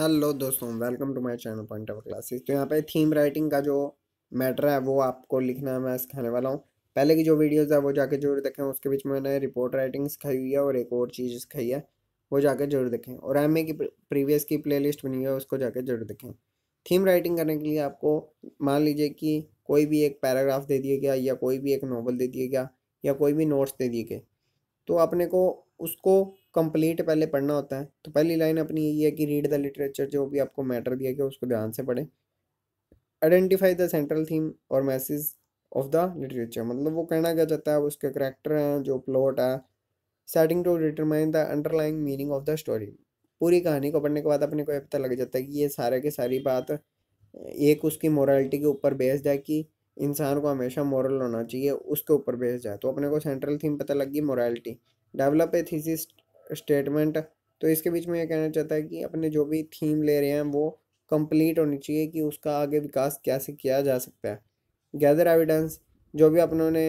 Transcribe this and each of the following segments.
hello दोस्तों welcome to my channel point of classes तो यहाँ पे थीम राइटिंग का जो मैटर है वो आपको लिखना है मैं सिखाने वाला हूँ पहले की जो वीडियोस है वो जाके जरूर देखें उसके बीच में मैंने रिपोर्ट राइटिंग सिखाई हुई है और एक और चीज़ सिखाई है वो जाके जरूर देखें और एम की प्रीवियस की प्ले बनी हुई है उसको जाके जरूर देखें थीम राइटिंग करने के लिए आपको मान लीजिए कि कोई भी एक पैराग्राफ दे दिया गया या कोई भी एक नावल दे दिया गया या कोई भी नोट्स दे दिए गए तो अपने को उसको कंप्लीट पहले पढ़ना होता है तो पहली लाइन अपनी यही है कि रीड द लिटरेचर जो भी आपको मैटर दिया गया उसको ध्यान से पढ़ें आइडेंटिफाई द सेंट्रल थीम और मैसेज ऑफ द लिटरेचर मतलब वो कहना क्या चाहता है उसके करेक्टर हैं जो प्लॉट है setting to determine the underlying meaning of the story पूरी कहानी को पढ़ने के बाद अपने को यह पता लग जाता है कि ये सारे के सारी बात एक उसकी मोरालिटी के ऊपर बेस्ड है कि इंसान को हमेशा मॉरल होना चाहिए उसके ऊपर बेस्ड है तो अपने को सेंट्रल थीम पता लग गई morality develop a thesis statement तो इसके बीच में ये कहना चाहता है कि अपने जो भी थीम ले रहे हैं वो कंप्लीट होनी चाहिए कि उसका आगे विकास कैसे किया जा सकता है गैदर एविडेंस जो भी अपनों ने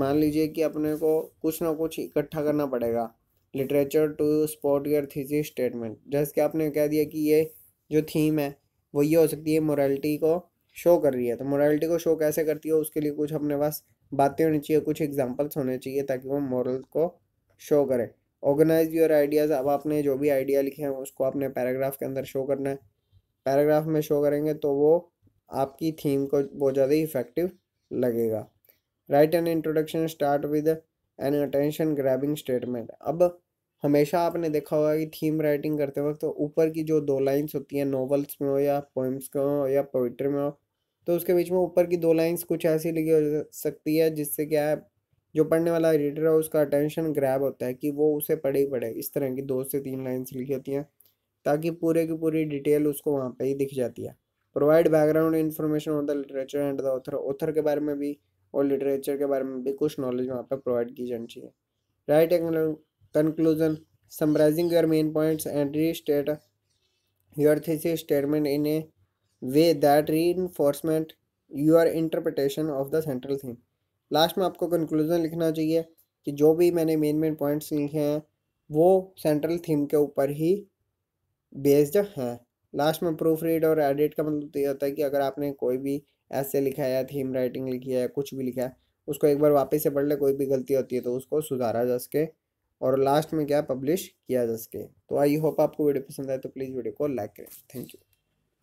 मान लीजिए कि अपने को कुछ ना कुछ इकट्ठा करना पड़ेगा literature to support your thesis statement जैसे कि आपने कह दिया कि ये जो थीम है वो ये हो सकती है मोरालिटी को शो कर रही है तो मोरालिटी को शो कैसे करती है उसके लिए कुछ अपने पास बातें होनी चाहिए कुछ एग्जाम्पल्स होने चाहिए ताकि वो मॉरल को शो करें ऑर्गेनाइज योर आइडियाज़ अब आपने जो भी आइडिया लिखे हैं उसको अपने पैराग्राफ के अंदर शो करना है पैराग्राफ में शो करेंगे तो वो आपकी थीम को बहुत ज़्यादा इफेक्टिव लगेगा write an introduction start with an attention grabbing statement अब हमेशा आपने देखा होगा कि थीम राइटिंग करते वक्त तो ऊपर की जो दो लाइन्स होती हैं नॉवेल्स में हो या पोइम्स में हो या पोइट्री में हो तो उसके बीच में ऊपर की दो लाइंस कुछ ऐसी लिखी हो सकती है जिससे क्या है जो पढ़ने वाला रीडर है उसका अटेंशन ग्रैब होता है कि वो उसे पढ़े ही पढ़े इस तरह की दो से तीन लाइन्स लिखी होती हैं ताकि पूरे की पूरी डिटेल उसको वहाँ पे ही दिख जाती है provide background information on the literature and the author author के बारे में भी और लिटरेचर के बारे में भी कुछ नॉलेज वहाँ पर प्रोवाइड की जानी चाहिए write conclusion summarising your main points and restate your thesis statement in a way that enforcement your interpretation of the central theme last में आपको कंक्लूजन लिखना चाहिए कि जो भी मैंने मेन मेन पॉइंट्स लिखे हैं वो सेंट्रल थीम के ऊपर ही बेस्ड हैं लास्ट में प्रूफ रीड और एडिट का मतलब तो ये होता है कि अगर आपने कोई भी ऐसे लिखा है या थीम राइटिंग लिखी है या कुछ भी लिखा है उसको एक बार वापस से पढ़ ले कोई भी गलती होती है तो उसको सुधारा जा सके और लास्ट में क्या पब्लिश किया जा सके तो आई होप आपको वीडियो पसंद आए तो प्लीज़ वीडियो को लाइक करें थैंक यू